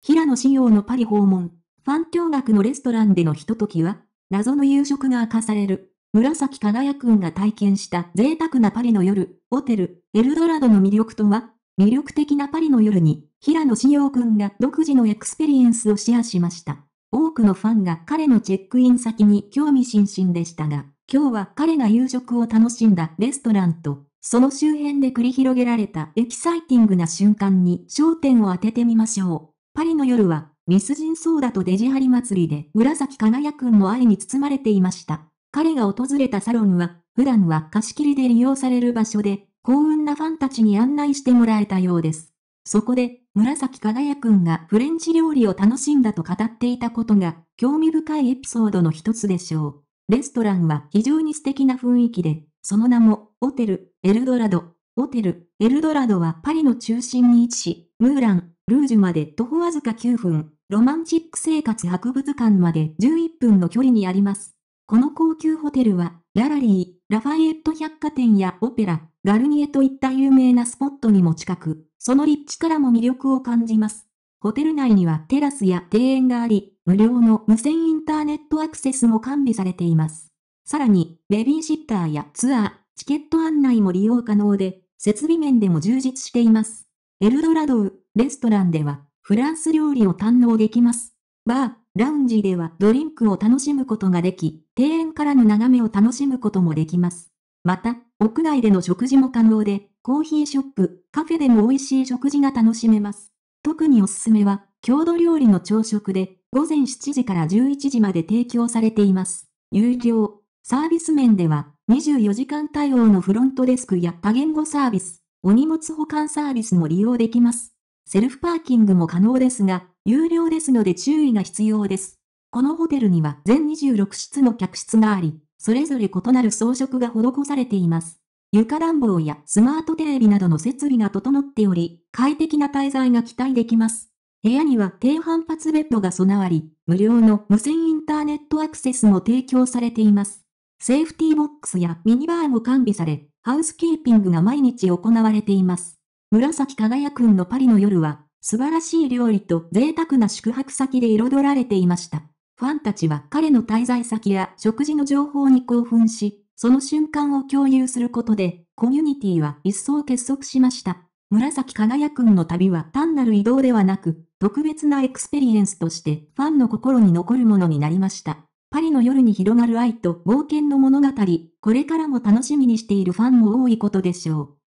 平野紫耀のパリ訪問。ファン驚愕のレストランでのひとときは、謎の夕食が明かされる。紫輝くんが体験した贅沢なパリの夜、ホテル、エルドラドの魅力とは、魅力的なパリの夜に、平野紫耀くんが独自のエクスペリエンスをシェアしました。多くのファンが彼のチェックイン先に興味津々でしたが、今日は彼が夕食を楽しんだレストランと、その周辺で繰り広げられたエキサイティングな瞬間に焦点を当ててみましょう。パリの夜は、ミスジンソーダとデジハリ祭りで紫輝くんも愛に包まれていました。彼が訪れたサロンは、普段は貸し切りで利用される場所で、幸運なファンたちに案内してもらえたようです。そこで、紫輝くんがフレンチ料理を楽しんだと語っていたことが、興味深いエピソードの一つでしょう。レストランは非常に素敵な雰囲気で、その名も、ホテル、エルドラド。ホテル、エルドラドはパリの中心に位置し、ムーラン、ルージュまで徒歩わずか9分、ロマンチック生活博物館まで11分の距離にあります。この高級ホテルは、ララリー、ラファエット百貨店やオペラ、ガルニエといった有名なスポットにも近く、その立地からも魅力を感じます。ホテル内にはテラスや庭園があり、無料の無線インターネットアクセスも完備されています。さらに、ベビーシッターやツアー、チケット案内も利用可能で、設備面でも充実しています。エルドラドウ、レストランでは、フランス料理を堪能できます。バー、ラウンジではドリンクを楽しむことができ、庭園からの眺めを楽しむこともできます。また、屋外での食事も可能で、コーヒーショップ、カフェでも美味しい食事が楽しめます。特におすすめは、郷土料理の朝食で、午前7時から11時まで提供されています。有料。サービス面では、24時間対応のフロントデスクや多言語サービス、お荷物保管サービスも利用できます。セルフパーキングも可能ですが、有料ですので注意が必要です。このホテルには全26室の客室があり、それぞれ異なる装飾が施されています。床暖房やスマートテレビなどの設備が整っており、快適な滞在が期待できます。部屋には低反発ベッドが備わり、無料の無線インターネットアクセスも提供されています。セーフティーボックスやミニバーも完備され、ハウスキーピングが毎日行われています。紫輝くんのパリの夜は、素晴らしい料理と贅沢な宿泊先で彩られていました。ファンたちは彼の滞在先や食事の情報に興奮し、その瞬間を共有することで、コミュニティは一層結束しました。紫輝くんの旅は単なる移動ではなく、特別なエクスペリエンスとしてファンの心に残るものになりました。パリの夜に広がる愛と冒険の物語、これからも楽しみにしているファンも多いことでしょう。